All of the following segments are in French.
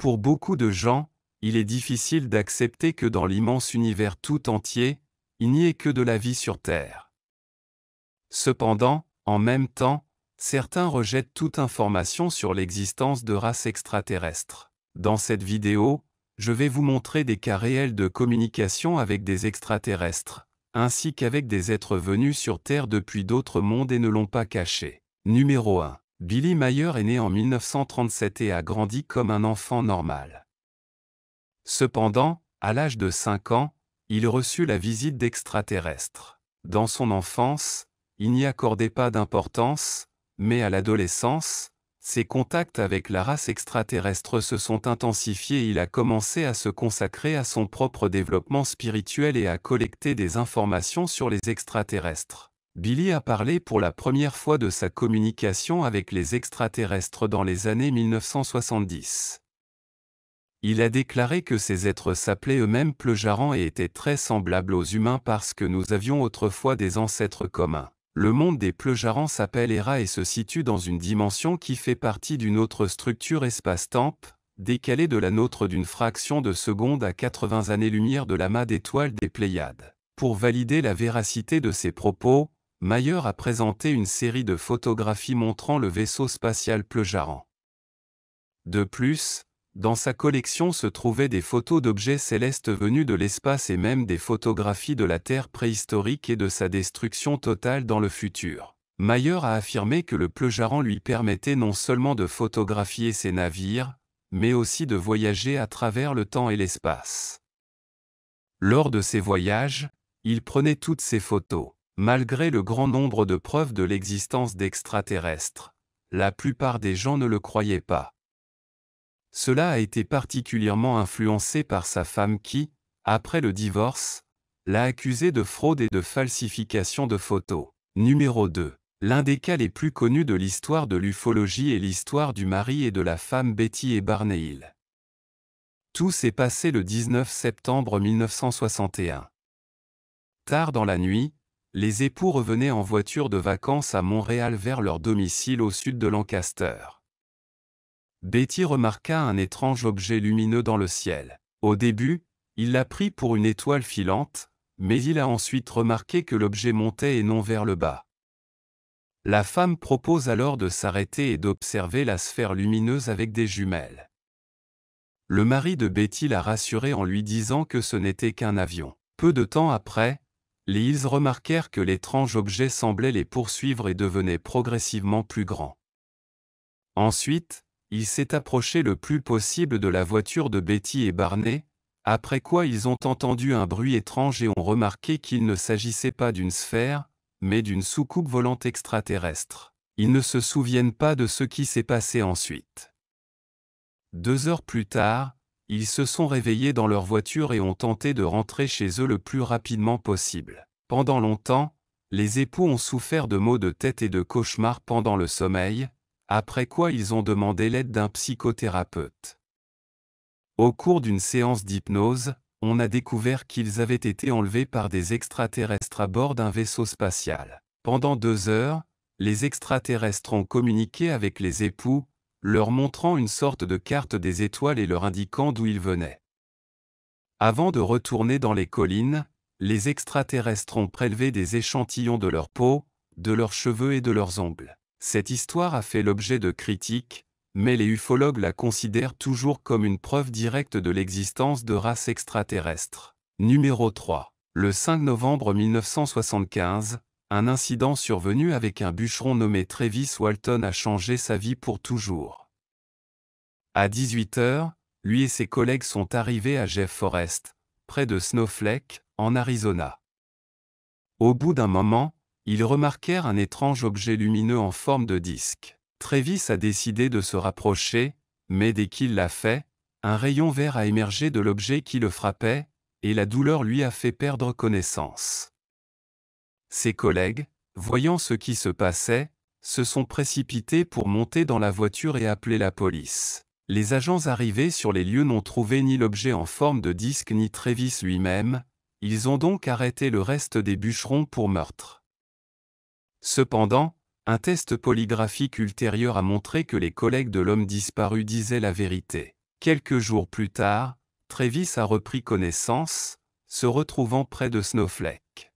Pour beaucoup de gens, il est difficile d'accepter que dans l'immense univers tout entier, il n'y ait que de la vie sur Terre. Cependant, en même temps, certains rejettent toute information sur l'existence de races extraterrestres. Dans cette vidéo, je vais vous montrer des cas réels de communication avec des extraterrestres, ainsi qu'avec des êtres venus sur Terre depuis d'autres mondes et ne l'ont pas caché. Numéro 1. Billy Mayer est né en 1937 et a grandi comme un enfant normal. Cependant, à l'âge de 5 ans, il reçut la visite d'extraterrestres. Dans son enfance, il n'y accordait pas d'importance, mais à l'adolescence, ses contacts avec la race extraterrestre se sont intensifiés et il a commencé à se consacrer à son propre développement spirituel et à collecter des informations sur les extraterrestres. Billy a parlé pour la première fois de sa communication avec les extraterrestres dans les années 1970. Il a déclaré que ces êtres s'appelaient eux-mêmes Plejaran et étaient très semblables aux humains parce que nous avions autrefois des ancêtres communs. Le monde des Plejarans s'appelle Hera et se situe dans une dimension qui fait partie d'une autre structure espace-temps, décalée de la nôtre d'une fraction de seconde à 80 années-lumière de l'amas d'étoiles des Pléiades. Pour valider la véracité de ses propos, Mayer a présenté une série de photographies montrant le vaisseau spatial Plejaran. De plus, dans sa collection se trouvaient des photos d'objets célestes venus de l'espace et même des photographies de la Terre préhistorique et de sa destruction totale dans le futur. Mayer a affirmé que le plejaran lui permettait non seulement de photographier ses navires, mais aussi de voyager à travers le temps et l'espace. Lors de ses voyages, il prenait toutes ses photos. Malgré le grand nombre de preuves de l'existence d'extraterrestres, la plupart des gens ne le croyaient pas. Cela a été particulièrement influencé par sa femme qui, après le divorce, l'a accusé de fraude et de falsification de photos. Numéro 2. L'un des cas les plus connus de l'histoire de l'ufologie est l'histoire du mari et de la femme Betty et Barney Tout s'est passé le 19 septembre 1961. Tard dans la nuit, les époux revenaient en voiture de vacances à Montréal vers leur domicile au sud de Lancaster. Betty remarqua un étrange objet lumineux dans le ciel. Au début, il l'a pris pour une étoile filante, mais il a ensuite remarqué que l'objet montait et non vers le bas. La femme propose alors de s'arrêter et d'observer la sphère lumineuse avec des jumelles. Le mari de Betty l'a rassurée en lui disant que ce n'était qu'un avion. Peu de temps après, les Hills remarquèrent que l'étrange objet semblait les poursuivre et devenait progressivement plus grand. Ensuite, il s'est approché le plus possible de la voiture de Betty et Barney, après quoi ils ont entendu un bruit étrange et ont remarqué qu'il ne s'agissait pas d'une sphère, mais d'une soucoupe volante extraterrestre. Ils ne se souviennent pas de ce qui s'est passé ensuite. Deux heures plus tard, ils se sont réveillés dans leur voiture et ont tenté de rentrer chez eux le plus rapidement possible. Pendant longtemps, les époux ont souffert de maux de tête et de cauchemars pendant le sommeil, après quoi ils ont demandé l'aide d'un psychothérapeute. Au cours d'une séance d'hypnose, on a découvert qu'ils avaient été enlevés par des extraterrestres à bord d'un vaisseau spatial. Pendant deux heures, les extraterrestres ont communiqué avec les époux, leur montrant une sorte de carte des étoiles et leur indiquant d'où ils venaient. Avant de retourner dans les collines, les extraterrestres ont prélevé des échantillons de leur peau, de leurs cheveux et de leurs ongles. Cette histoire a fait l'objet de critiques, mais les ufologues la considèrent toujours comme une preuve directe de l'existence de races extraterrestres. Numéro 3. Le 5 novembre 1975, un incident survenu avec un bûcheron nommé Travis Walton a changé sa vie pour toujours. À 18 heures, lui et ses collègues sont arrivés à Jeff Forest, près de Snowflake, en Arizona. Au bout d'un moment, ils remarquèrent un étrange objet lumineux en forme de disque. Travis a décidé de se rapprocher, mais dès qu'il l'a fait, un rayon vert a émergé de l'objet qui le frappait, et la douleur lui a fait perdre connaissance. Ses collègues, voyant ce qui se passait, se sont précipités pour monter dans la voiture et appeler la police. Les agents arrivés sur les lieux n'ont trouvé ni l'objet en forme de disque ni Trévis lui-même, ils ont donc arrêté le reste des bûcherons pour meurtre. Cependant, un test polygraphique ultérieur a montré que les collègues de l'homme disparu disaient la vérité. Quelques jours plus tard, Trévis a repris connaissance, se retrouvant près de Snowflake.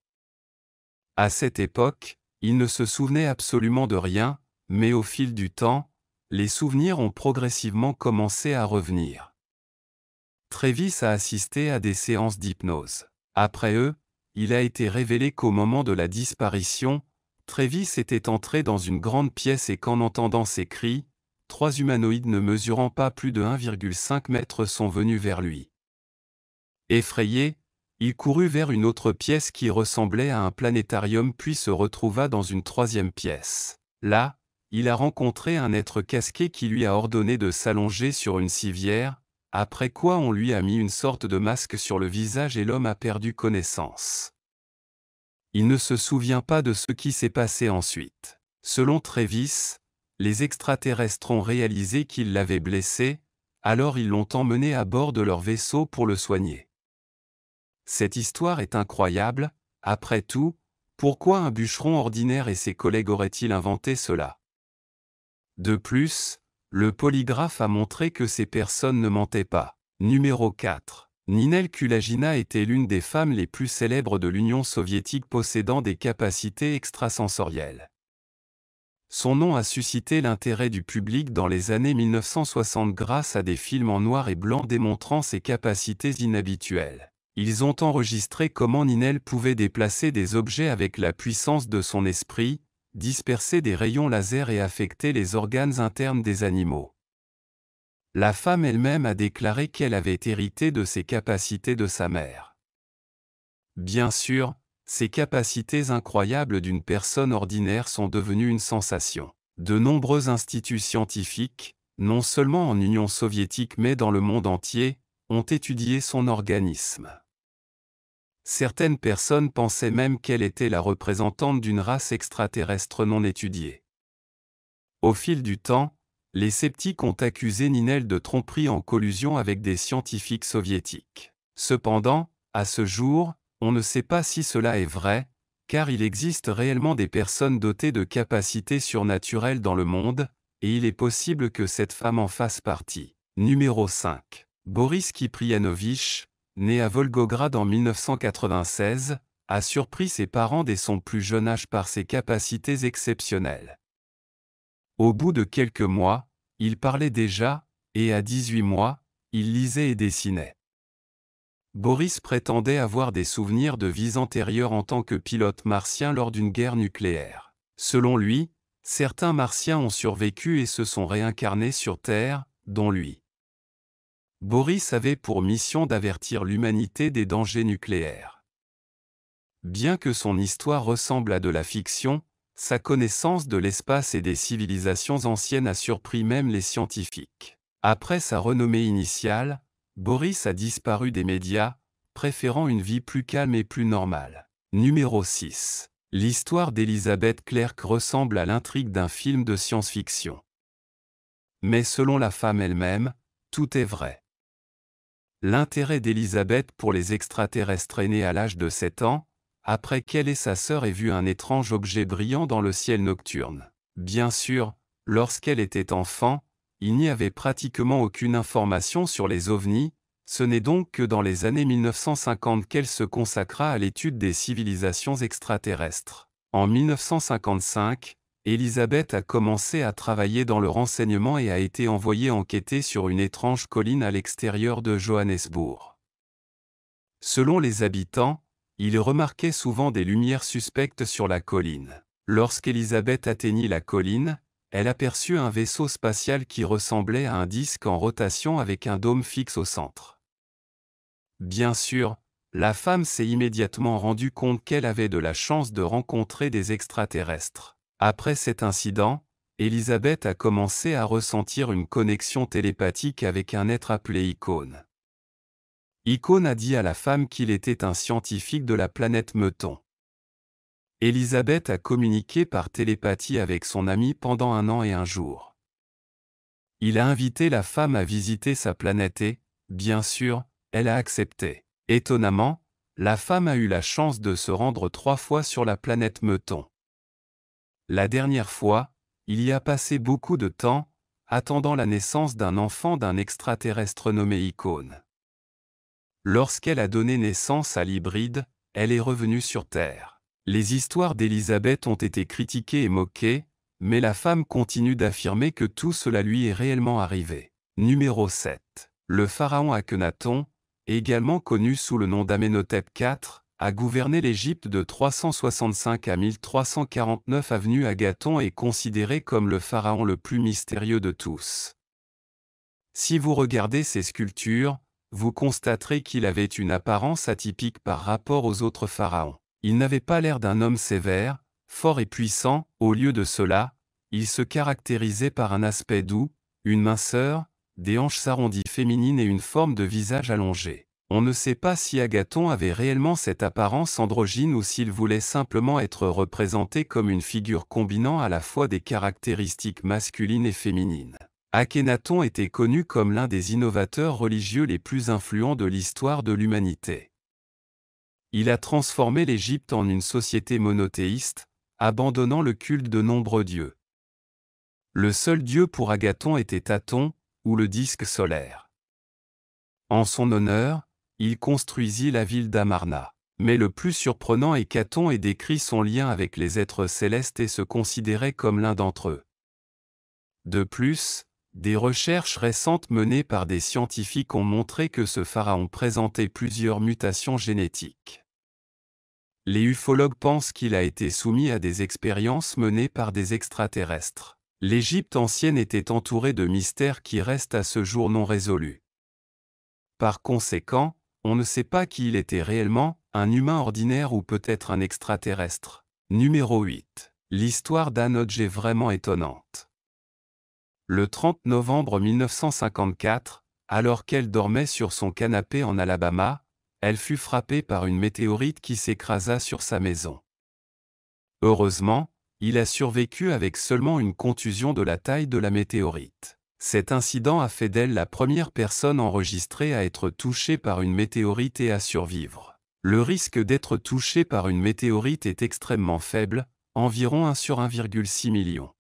À cette époque, il ne se souvenait absolument de rien, mais au fil du temps, les souvenirs ont progressivement commencé à revenir. Trévis a assisté à des séances d'hypnose. Après eux, il a été révélé qu'au moment de la disparition, Trévis était entré dans une grande pièce et qu'en entendant ses cris, trois humanoïdes ne mesurant pas plus de 1,5 mètres sont venus vers lui. Effrayé, il courut vers une autre pièce qui ressemblait à un planétarium puis se retrouva dans une troisième pièce. Là, il a rencontré un être casqué qui lui a ordonné de s'allonger sur une civière, après quoi on lui a mis une sorte de masque sur le visage et l'homme a perdu connaissance. Il ne se souvient pas de ce qui s'est passé ensuite. Selon Trévis, les extraterrestres ont réalisé qu'il l'avait blessé, alors ils l'ont emmené à bord de leur vaisseau pour le soigner. Cette histoire est incroyable, après tout, pourquoi un bûcheron ordinaire et ses collègues auraient-ils inventé cela De plus, le polygraphe a montré que ces personnes ne mentaient pas. Numéro 4. Ninel Kulagina était l'une des femmes les plus célèbres de l'Union soviétique possédant des capacités extrasensorielles. Son nom a suscité l'intérêt du public dans les années 1960 grâce à des films en noir et blanc démontrant ses capacités inhabituelles ils ont enregistré comment Ninel pouvait déplacer des objets avec la puissance de son esprit, disperser des rayons laser et affecter les organes internes des animaux. La femme elle-même a déclaré qu'elle avait hérité de ces capacités de sa mère. Bien sûr, ces capacités incroyables d'une personne ordinaire sont devenues une sensation. De nombreux instituts scientifiques, non seulement en Union soviétique mais dans le monde entier, ont étudié son organisme. Certaines personnes pensaient même qu'elle était la représentante d'une race extraterrestre non étudiée. Au fil du temps, les sceptiques ont accusé Ninel de tromperie en collusion avec des scientifiques soviétiques. Cependant, à ce jour, on ne sait pas si cela est vrai, car il existe réellement des personnes dotées de capacités surnaturelles dans le monde, et il est possible que cette femme en fasse partie. Numéro 5. Boris Kiprianovich né à Volgograd en 1996, a surpris ses parents dès son plus jeune âge par ses capacités exceptionnelles. Au bout de quelques mois, il parlait déjà, et à 18 mois, il lisait et dessinait. Boris prétendait avoir des souvenirs de vies antérieures en tant que pilote martien lors d'une guerre nucléaire. Selon lui, certains martiens ont survécu et se sont réincarnés sur Terre, dont lui. Boris avait pour mission d'avertir l'humanité des dangers nucléaires. Bien que son histoire ressemble à de la fiction, sa connaissance de l'espace et des civilisations anciennes a surpris même les scientifiques. Après sa renommée initiale, Boris a disparu des médias, préférant une vie plus calme et plus normale. Numéro 6. L'histoire d'Elizabeth Clerk ressemble à l'intrigue d'un film de science-fiction. Mais selon la femme elle-même, tout est vrai. L'intérêt d'Elisabeth pour les extraterrestres est à l'âge de 7 ans, après qu'elle et sa sœur aient vu un étrange objet brillant dans le ciel nocturne. Bien sûr, lorsqu'elle était enfant, il n'y avait pratiquement aucune information sur les ovnis, ce n'est donc que dans les années 1950 qu'elle se consacra à l'étude des civilisations extraterrestres. En 1955, Elisabeth a commencé à travailler dans le renseignement et a été envoyée enquêter sur une étrange colline à l'extérieur de Johannesburg. Selon les habitants, ils remarquaient souvent des lumières suspectes sur la colline. Lorsqu'Elisabeth atteignit la colline, elle aperçut un vaisseau spatial qui ressemblait à un disque en rotation avec un dôme fixe au centre. Bien sûr, la femme s'est immédiatement rendue compte qu'elle avait de la chance de rencontrer des extraterrestres. Après cet incident, Elisabeth a commencé à ressentir une connexion télépathique avec un être appelé Icône. Icône a dit à la femme qu'il était un scientifique de la planète Meuton. Elisabeth a communiqué par télépathie avec son ami pendant un an et un jour. Il a invité la femme à visiter sa planète et, bien sûr, elle a accepté. Étonnamment, la femme a eu la chance de se rendre trois fois sur la planète Meuton. La dernière fois, il y a passé beaucoup de temps, attendant la naissance d'un enfant d'un extraterrestre nommé Icône. Lorsqu'elle a donné naissance à l'hybride, elle est revenue sur Terre. Les histoires d'Élisabeth ont été critiquées et moquées, mais la femme continue d'affirmer que tout cela lui est réellement arrivé. Numéro 7. Le pharaon Akhenaton, également connu sous le nom d'Amenhotep IV, a gouverné l'Égypte de 365 à 1349 avenue Agathon est considéré comme le pharaon le plus mystérieux de tous. Si vous regardez ses sculptures, vous constaterez qu'il avait une apparence atypique par rapport aux autres pharaons. Il n'avait pas l'air d'un homme sévère, fort et puissant, au lieu de cela, il se caractérisait par un aspect doux, une minceur, des hanches arrondies féminines et une forme de visage allongé. On ne sait pas si Agathon avait réellement cette apparence androgyne ou s'il voulait simplement être représenté comme une figure combinant à la fois des caractéristiques masculines et féminines. Akhenaton était connu comme l'un des innovateurs religieux les plus influents de l'histoire de l'humanité. Il a transformé l'Égypte en une société monothéiste, abandonnant le culte de nombreux dieux. Le seul dieu pour Agathon était Aton, ou le disque solaire. En son honneur, il construisit la ville d'Amarna. Mais le plus surprenant est qu'Aton ait décrit son lien avec les êtres célestes et se considérait comme l'un d'entre eux. De plus, des recherches récentes menées par des scientifiques ont montré que ce pharaon présentait plusieurs mutations génétiques. Les ufologues pensent qu'il a été soumis à des expériences menées par des extraterrestres. L'Égypte ancienne était entourée de mystères qui restent à ce jour non résolus. Par conséquent, on ne sait pas qui il était réellement, un humain ordinaire ou peut-être un extraterrestre. Numéro 8. L'histoire d'Anodge est vraiment étonnante. Le 30 novembre 1954, alors qu'elle dormait sur son canapé en Alabama, elle fut frappée par une météorite qui s'écrasa sur sa maison. Heureusement, il a survécu avec seulement une contusion de la taille de la météorite. Cet incident a fait d'elle la première personne enregistrée à être touchée par une météorite et à survivre. Le risque d'être touché par une météorite est extrêmement faible, environ 1 sur 1,6 million.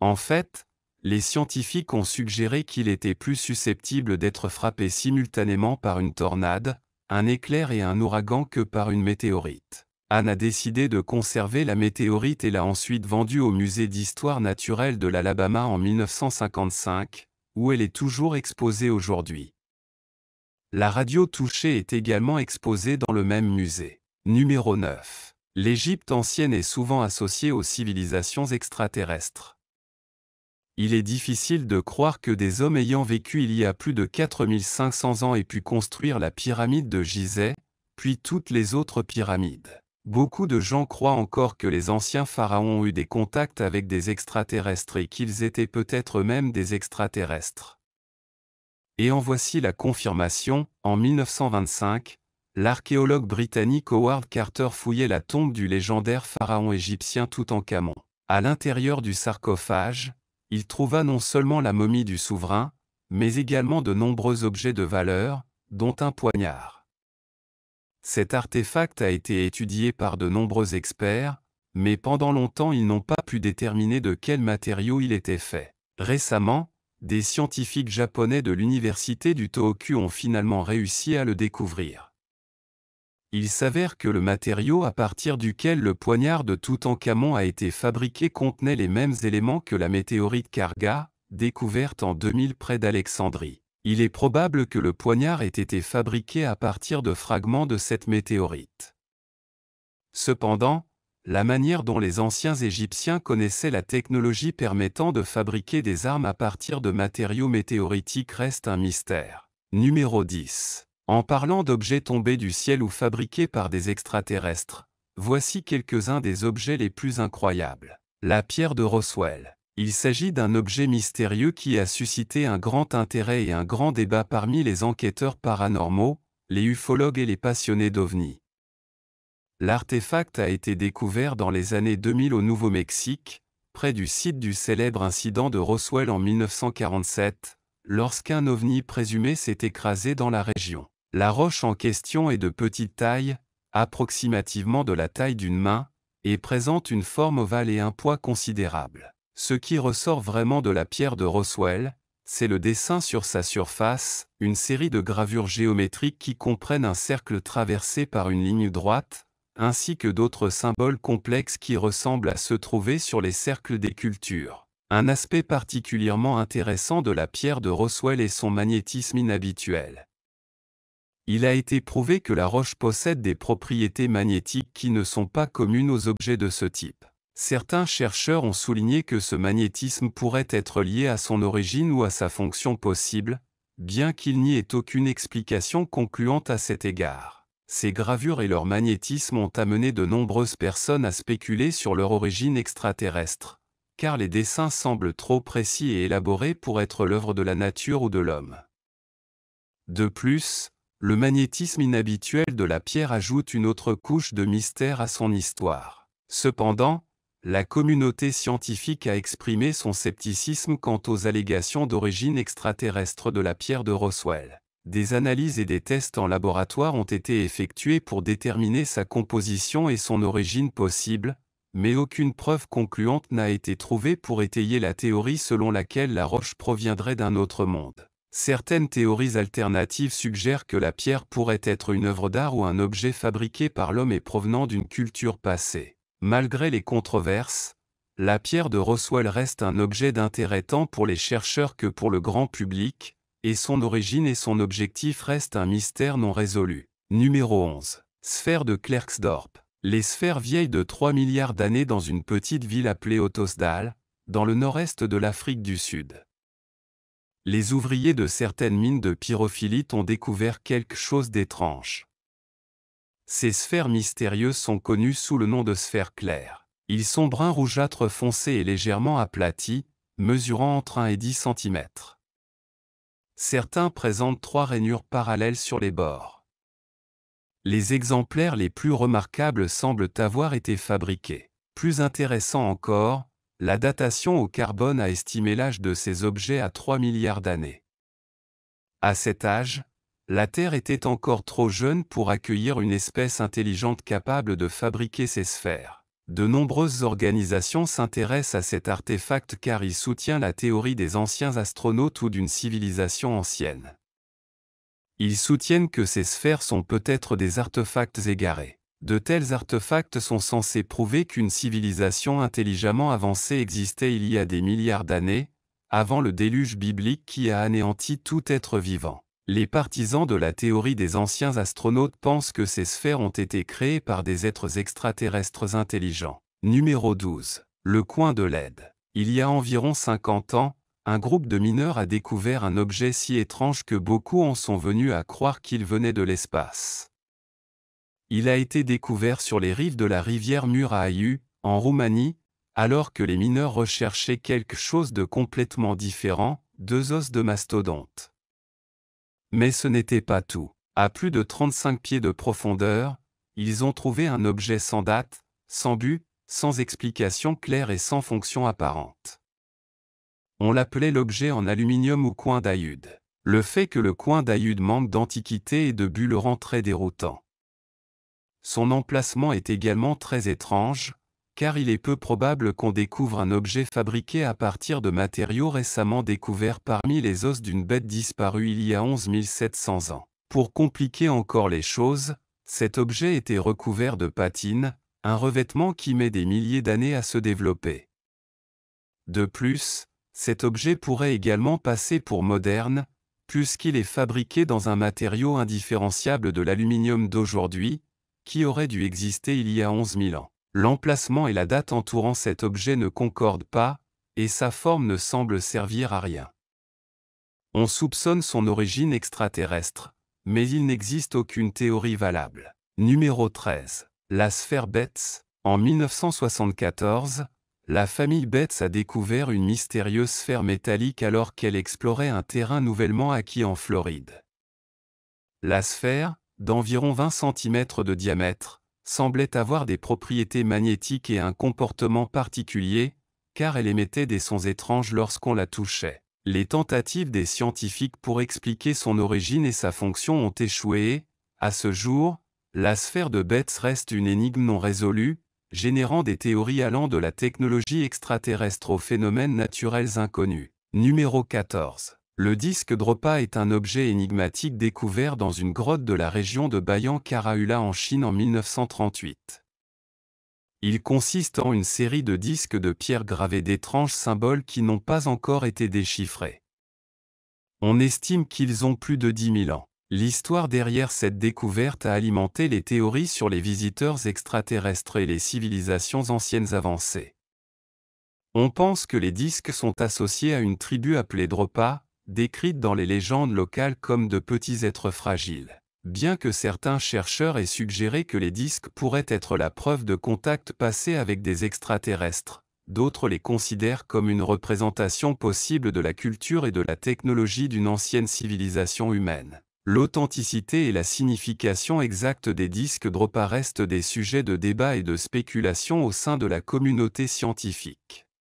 En fait, les scientifiques ont suggéré qu'il était plus susceptible d'être frappé simultanément par une tornade, un éclair et un ouragan que par une météorite. Anne a décidé de conserver la météorite et l'a ensuite vendue au musée d'histoire naturelle de l'Alabama en 1955, où elle est toujours exposée aujourd'hui. La radio touchée est également exposée dans le même musée. Numéro 9. L'Égypte ancienne est souvent associée aux civilisations extraterrestres. Il est difficile de croire que des hommes ayant vécu il y a plus de 4500 ans aient pu construire la pyramide de Gizeh, puis toutes les autres pyramides. Beaucoup de gens croient encore que les anciens pharaons ont eu des contacts avec des extraterrestres et qu'ils étaient peut-être même des extraterrestres. Et en voici la confirmation, en 1925, l'archéologue britannique Howard Carter fouillait la tombe du légendaire pharaon égyptien Toutankhamon. À l'intérieur du sarcophage, il trouva non seulement la momie du souverain, mais également de nombreux objets de valeur, dont un poignard. Cet artefact a été étudié par de nombreux experts, mais pendant longtemps ils n'ont pas pu déterminer de quel matériau il était fait. Récemment, des scientifiques japonais de l'université du Tohoku ont finalement réussi à le découvrir. Il s'avère que le matériau à partir duquel le poignard de Toutankhamon a été fabriqué contenait les mêmes éléments que la météorite Karga, découverte en 2000 près d'Alexandrie. Il est probable que le poignard ait été fabriqué à partir de fragments de cette météorite. Cependant, la manière dont les anciens Égyptiens connaissaient la technologie permettant de fabriquer des armes à partir de matériaux météoritiques reste un mystère. Numéro 10. En parlant d'objets tombés du ciel ou fabriqués par des extraterrestres, voici quelques-uns des objets les plus incroyables. La pierre de Roswell. Il s'agit d'un objet mystérieux qui a suscité un grand intérêt et un grand débat parmi les enquêteurs paranormaux, les ufologues et les passionnés d'ovnis. L'artefact a été découvert dans les années 2000 au Nouveau-Mexique, près du site du célèbre incident de Roswell en 1947, lorsqu'un ovni présumé s'est écrasé dans la région. La roche en question est de petite taille, approximativement de la taille d'une main, et présente une forme ovale et un poids considérable. Ce qui ressort vraiment de la pierre de Roswell, c'est le dessin sur sa surface, une série de gravures géométriques qui comprennent un cercle traversé par une ligne droite, ainsi que d'autres symboles complexes qui ressemblent à ceux trouvés sur les cercles des cultures. Un aspect particulièrement intéressant de la pierre de Roswell est son magnétisme inhabituel. Il a été prouvé que la roche possède des propriétés magnétiques qui ne sont pas communes aux objets de ce type. Certains chercheurs ont souligné que ce magnétisme pourrait être lié à son origine ou à sa fonction possible, bien qu'il n'y ait aucune explication concluante à cet égard. Ces gravures et leur magnétisme ont amené de nombreuses personnes à spéculer sur leur origine extraterrestre, car les dessins semblent trop précis et élaborés pour être l'œuvre de la nature ou de l'homme. De plus, le magnétisme inhabituel de la pierre ajoute une autre couche de mystère à son histoire. Cependant, la communauté scientifique a exprimé son scepticisme quant aux allégations d'origine extraterrestre de la pierre de Roswell. Des analyses et des tests en laboratoire ont été effectués pour déterminer sa composition et son origine possible, mais aucune preuve concluante n'a été trouvée pour étayer la théorie selon laquelle la roche proviendrait d'un autre monde. Certaines théories alternatives suggèrent que la pierre pourrait être une œuvre d'art ou un objet fabriqué par l'homme et provenant d'une culture passée. Malgré les controverses, la pierre de Roswell reste un objet d'intérêt tant pour les chercheurs que pour le grand public, et son origine et son objectif restent un mystère non résolu. Numéro 11. Sphère de Klerksdorp. Les sphères vieilles de 3 milliards d'années dans une petite ville appelée Otosdal, dans le nord-est de l'Afrique du Sud. Les ouvriers de certaines mines de pyrophilite ont découvert quelque chose d'étrange. Ces sphères mystérieuses sont connues sous le nom de sphères claires. Ils sont brun rougeâtre foncé et légèrement aplatis, mesurant entre 1 et 10 cm. Certains présentent trois rainures parallèles sur les bords. Les exemplaires les plus remarquables semblent avoir été fabriqués. Plus intéressant encore, la datation au carbone a estimé l'âge de ces objets à 3 milliards d'années. À cet âge, la Terre était encore trop jeune pour accueillir une espèce intelligente capable de fabriquer ces sphères. De nombreuses organisations s'intéressent à cet artefact car il soutient la théorie des anciens astronautes ou d'une civilisation ancienne. Ils soutiennent que ces sphères sont peut-être des artefacts égarés. De tels artefacts sont censés prouver qu'une civilisation intelligemment avancée existait il y a des milliards d'années, avant le déluge biblique qui a anéanti tout être vivant. Les partisans de la théorie des anciens astronautes pensent que ces sphères ont été créées par des êtres extraterrestres intelligents. Numéro 12. Le coin de l'aide. Il y a environ 50 ans, un groupe de mineurs a découvert un objet si étrange que beaucoup en sont venus à croire qu'il venait de l'espace. Il a été découvert sur les rives de la rivière Murayu, en Roumanie, alors que les mineurs recherchaient quelque chose de complètement différent, deux os de mastodonte. Mais ce n'était pas tout. À plus de 35 pieds de profondeur, ils ont trouvé un objet sans date, sans but, sans explication claire et sans fonction apparente. On l'appelait l'objet en aluminium ou coin d'ayude. Le fait que le coin d'ayude manque d'antiquité et de but le rend très déroutant. Son emplacement est également très étrange, car il est peu probable qu'on découvre un objet fabriqué à partir de matériaux récemment découverts parmi les os d'une bête disparue il y a 11 700 ans. Pour compliquer encore les choses, cet objet était recouvert de patine, un revêtement qui met des milliers d'années à se développer. De plus, cet objet pourrait également passer pour moderne, puisqu'il est fabriqué dans un matériau indifférenciable de l'aluminium d'aujourd'hui, qui aurait dû exister il y a 11 000 ans. L'emplacement et la date entourant cet objet ne concordent pas, et sa forme ne semble servir à rien. On soupçonne son origine extraterrestre, mais il n'existe aucune théorie valable. Numéro 13. La sphère Betz. En 1974, la famille Betz a découvert une mystérieuse sphère métallique alors qu'elle explorait un terrain nouvellement acquis en Floride. La sphère, d'environ 20 cm de diamètre, semblait avoir des propriétés magnétiques et un comportement particulier, car elle émettait des sons étranges lorsqu'on la touchait. Les tentatives des scientifiques pour expliquer son origine et sa fonction ont échoué, et, à ce jour, la sphère de Betz reste une énigme non résolue, générant des théories allant de la technologie extraterrestre aux phénomènes naturels inconnus. Numéro 14 le disque Dropa est un objet énigmatique découvert dans une grotte de la région de bayan Karahula en Chine en 1938. Il consiste en une série de disques de pierre gravés d'étranges symboles qui n'ont pas encore été déchiffrés. On estime qu'ils ont plus de 10 000 ans. L'histoire derrière cette découverte a alimenté les théories sur les visiteurs extraterrestres et les civilisations anciennes avancées. On pense que les disques sont associés à une tribu appelée Dropa, décrites dans les légendes locales comme de petits êtres fragiles. Bien que certains chercheurs aient suggéré que les disques pourraient être la preuve de contacts passés avec des extraterrestres, d'autres les considèrent comme une représentation possible de la culture et de la technologie d'une ancienne civilisation humaine. L'authenticité et la signification exacte des disques DROPA restent des sujets de débat et de spéculation au sein de la communauté scientifique.